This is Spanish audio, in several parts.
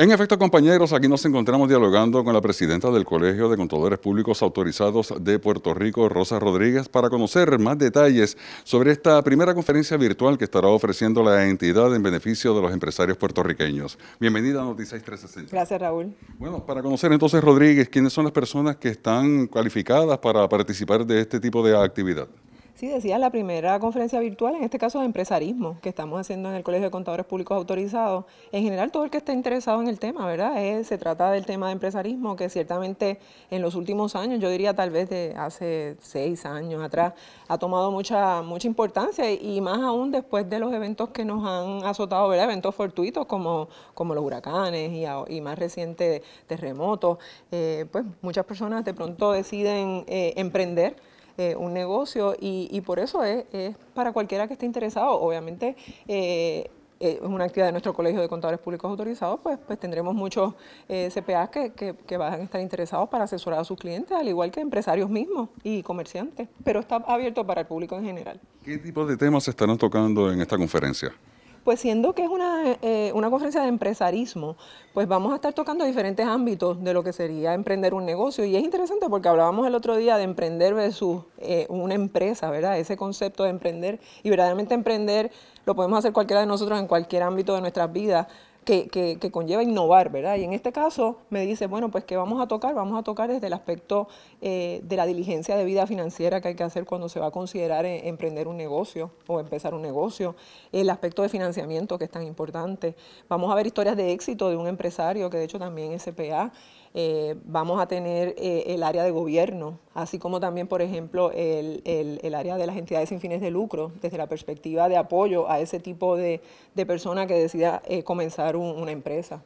En efecto, compañeros, aquí nos encontramos dialogando con la presidenta del Colegio de Contadores Públicos Autorizados de Puerto Rico, Rosa Rodríguez, para conocer más detalles sobre esta primera conferencia virtual que estará ofreciendo la entidad en beneficio de los empresarios puertorriqueños. Bienvenida a Noticias 360. Gracias, Raúl. Bueno, para conocer entonces, Rodríguez, ¿quiénes son las personas que están cualificadas para participar de este tipo de actividad? Sí, decía la primera conferencia virtual, en este caso de empresarismo, que estamos haciendo en el Colegio de Contadores Públicos Autorizados. En general, todo el que esté interesado en el tema, ¿verdad? Eh, se trata del tema de empresarismo, que ciertamente en los últimos años, yo diría tal vez de hace seis años atrás, ha tomado mucha, mucha importancia y más aún después de los eventos que nos han azotado, ¿verdad? Eventos fortuitos como, como los huracanes y, más reciente terremotos. Eh, pues muchas personas de pronto deciden eh, emprender eh, un negocio y, por eso es, es, para cualquiera que esté interesado. Obviamente eh, eh, es una actividad de nuestro Colegio de Contadores Públicos Autorizados, pues, pues tendremos muchos eh, CPAs que, que, van a estar interesados para asesorar a sus clientes, al igual que empresarios mismos y comerciantes, pero está abierto para el público en general. ¿Qué tipo de temas se estarán tocando en esta conferencia? Pues siendo que es eh, una, conferencia de empresarismo, pues vamos a estar tocando diferentes ámbitos de lo que sería emprender un negocio. Y es interesante porque hablábamos el otro día de emprender versus eh, una empresa, ¿verdad? Ese concepto de emprender. Y verdaderamente emprender lo podemos hacer cualquiera de nosotros en cualquier ámbito de nuestras vidas, que, conlleva innovar, ¿verdad? Y en este caso me dice, bueno, pues ¿qué vamos a tocar, vamos a tocar desde el aspecto eh, de la diligencia de vida financiera que hay que hacer cuando se va a considerar eh, emprender un negocio o empezar un negocio, el aspecto de financiamiento que es tan importante. Vamos a ver historias de éxito de un empresario, que de hecho también es CPA, eh, vamos a tener eh, el área de gobierno, así como también, por ejemplo, el, el, área de las entidades sin fines de lucro, desde la perspectiva de apoyo a ese tipo de, persona que decida eh, comenzar una empresa.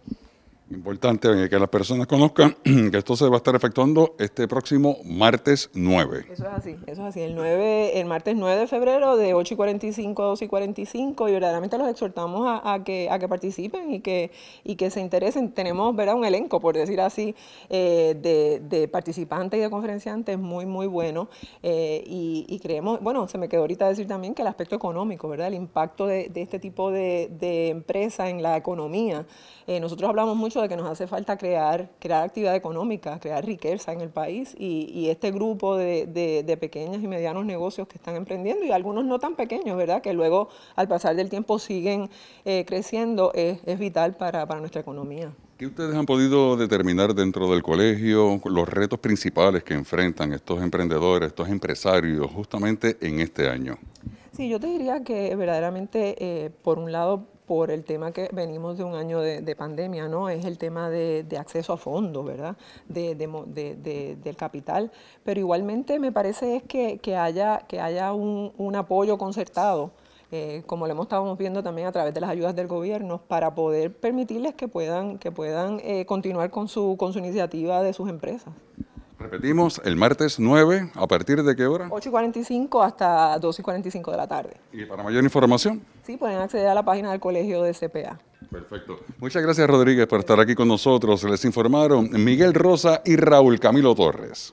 Importante que las personas conozcan que esto se va a estar efectuando este próximo martes 9. Eso es así, eso es así. El, 9, el martes 9 de febrero de 8 y 45 a 2 y 45 y verdaderamente los exhortamos a, que, a que participen y que, y que se interesen. Tenemos ¿verdad? un elenco, por decir así, eh, de, participantes y de conferenciantes muy, muy bueno. Eh, y, creemos, bueno, se me quedó ahorita decir también que el aspecto económico, ¿verdad? el impacto de, este tipo de, de empresa en la economía. Eh, nosotros hablamos mucho de que nos hace falta crear, crear actividad económica, crear riqueza en el país y, este grupo de, pequeños y medianos negocios que están emprendiendo y algunos no tan pequeños, ¿verdad? Que luego al pasar del tiempo siguen eh, creciendo, es, vital para, nuestra economía. ¿Qué ustedes han podido determinar dentro del colegio los retos principales que enfrentan estos emprendedores, estos empresarios, justamente en este año? Sí, yo te diría que verdaderamente, eh, por un lado, por el tema que venimos de un año de, pandemia, ¿no? Es el tema de, acceso a fondos, ¿verdad? De, del capital. Pero igualmente me parece es que, que haya, que haya un, un apoyo concertado. Eh, como lo hemos estado viendo también a través de las ayudas del gobierno, para poder permitirles que puedan, que puedan eh, continuar con su, con su iniciativa de sus empresas. Pedimos el martes 9, ¿a partir de qué hora? 8 y 45 hasta 2 y 45 de la tarde. ¿Y para mayor información? Sí, pueden acceder a la página del Colegio de CPA. Perfecto. Muchas gracias, Rodríguez, por estar aquí con nosotros. Les informaron Miguel Rosa y Raúl Camilo Torres.